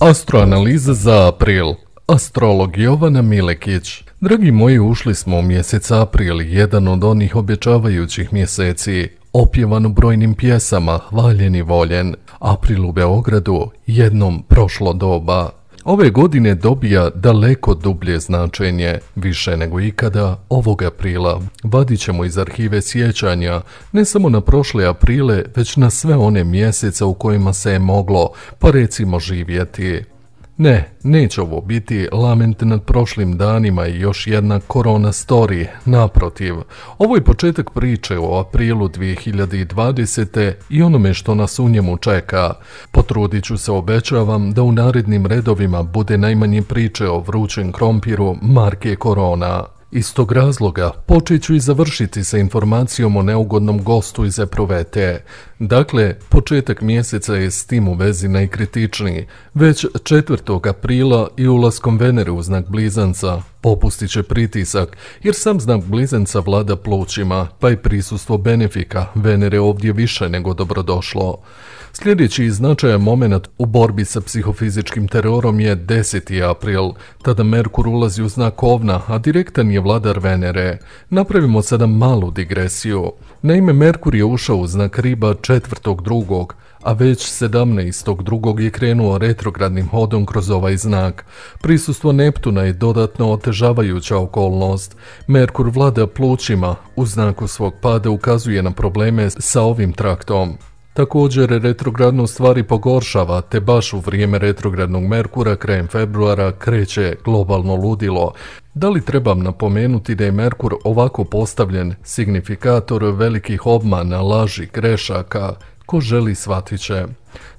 Astroanaliza za april. Astrolog Jovana Milekić. Dragi moji, ušli smo u mjesec april, jedan od onih obećavajućih mjeseci. Opjevan u brojnim pjesama, valjen i voljen. April u Beogradu, jednom prošlo doba ove godine dobija daleko dublje značenje, više nego ikada ovog aprila. Vadit ćemo iz arhive sjećanja, ne samo na prošle aprile, već na sve one mjesece u kojima se je moglo, pa recimo živjeti. Ne, neće ovo biti lament nad prošlim danima i još jedna korona story, naprotiv. Ovo je početak priče o aprilu 2020. i onome što nas u njemu čeka. Potrudit ću se obećavam da u narednim redovima bude najmanje priče o vrućem krompiru marke korona. Iz tog razloga počet ću i završiti sa informacijom o neugodnom gostu iz Eprovete. Dakle, početak mjeseca je s tim u vezi najkritičniji, već 4. aprila i ulaskom Venere u znak blizanca, Popustit će pritisak, jer sam znak blizenca vlada plućima, pa i prisustvo benefika Venere ovdje više nego dobrodošlo. Sljedeći značajan moment u borbi sa psihofizičkim terorom je 10. april. Tada Merkur ulazi u znak ovna, a direktan je vladar Venere. Napravimo sada malu digresiju. Naime, Merkur je ušao u znak riba četvrtog a već 17.2. je krenuo retrogradnim hodom kroz ovaj znak. Prisustvo Neptuna je dodatno otežavajuća okolnost. Merkur vlada plućima, u znaku svog pada ukazuje na probleme sa ovim traktom. Također retrogradno stvari pogoršava, te baš u vrijeme retrogradnog Merkura krajem februara kreće globalno ludilo. Da li trebam napomenuti da je Merkur ovako postavljen, signifikator velikih obmana, laži, grešaka, ko želi shvatit će.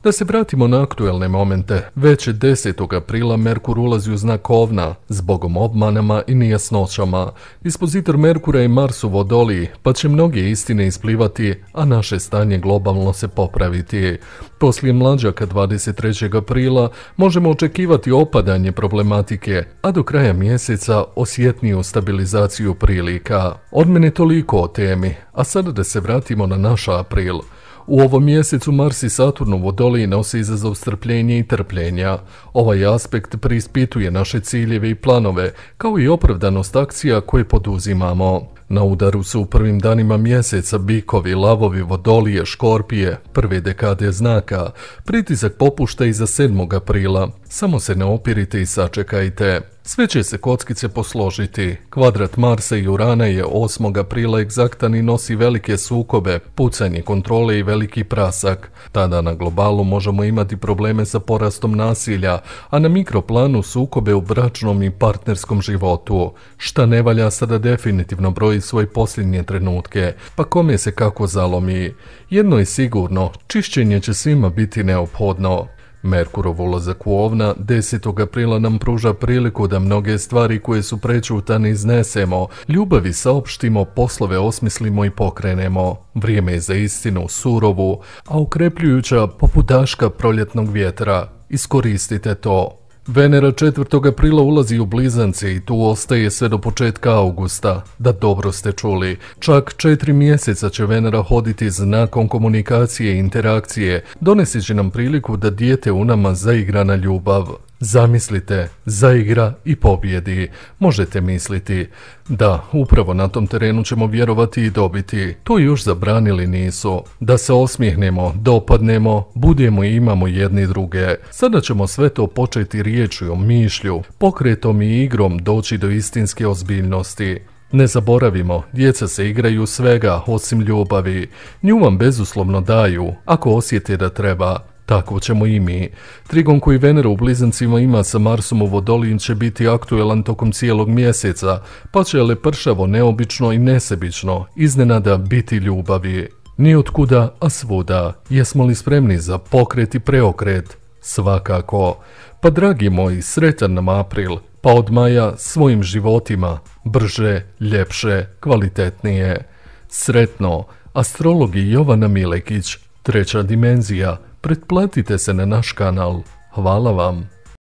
Da se vratimo na aktuelne momente. Već 10. aprila Merkur ulazi u znak ovna, zbogom obmanama i nejasnoćama. Dispozitor Merkura i Mars u vodoli, pa će mnoge istine isplivati, a naše stanje globalno se popraviti. Poslije mlađaka 23. aprila možemo očekivati opadanje problematike, a do kraja mjeseca osjetniju stabilizaciju prilika. Od mene toliko o temi, a sada da se vratimo na naš april. U ovom mjesecu Mars i Saturn u Vodoliji nose izazov strpljenja i trpljenja. Ovaj aspekt prispituje naše ciljeve i planove, kao i opravdanost akcija koje poduzimamo. Na udaru su u prvim danima mjeseca bikovi, lavovi, vodolije, škorpije, prve dekade znaka. Pritisak popušta i za 7. aprila. Samo se ne opirite i sačekajte. Sve će se kockice posložiti. Kvadrat Marsa i Urana je 8. aprila egzaktan i nosi velike sukobe, pucanje kontrole i veliki prasak. Tada na globalu možemo imati probleme sa porastom nasilja, a na mikroplanu sukobe u bračnom i partnerskom životu. Šta ne valja sada definitivno broji svoje posljednje trenutke, pa kome se kako zalomi. Jedno je sigurno, čišćenje će svima biti neophodno. Merkurov ulazak u ovna 10. aprila nam pruža priliku da mnoge stvari koje su prečutane iznesemo, ljubavi saopštimo, poslove osmislimo i pokrenemo. Vrijeme je za istinu surovu, a ukrepljujuća poput daška proljetnog vjetra. Iskoristite to. Venera 4. aprila ulazi u blizance i tu ostaje sve do početka augusta. Da dobro ste čuli, čak četiri mjeseca će Venera hoditi znakom komunikacije i interakcije, donesići nam priliku da dijete u nama zaigrana ljubav. Zamislite, zaigra i pobjedi. Možete misliti da upravo na tom terenu ćemo vjerovati i dobiti. To još zabranili nisu. Da se osmijehnemo, dopadnemo, budemo i imamo jedni druge. Sada ćemo sve to početi riječju, mišlju, pokretom i igrom doći do istinske ozbiljnosti. Ne zaboravimo, djeca se igraju svega osim ljubavi. Nju vam bezuslovno daju, ako osjete da treba. Tako ćemo i mi. Trigon koji Venera u blizancima ima sa Marsom u vodolijim će biti aktuelan tokom cijelog mjeseca, pa će lepršavo, neobično i nesebično, iznenada biti ljubavi. Ni kuda, a svuda. Jesmo li spremni za pokret i preokret? Svakako. Pa dragi moji, sretan nam april, pa od maja svojim životima. Brže, ljepše, kvalitetnije. Sretno. Astrologi Jovana Milekić, treća dimenzija – pretplatite se na naš kanal. Hvala vam.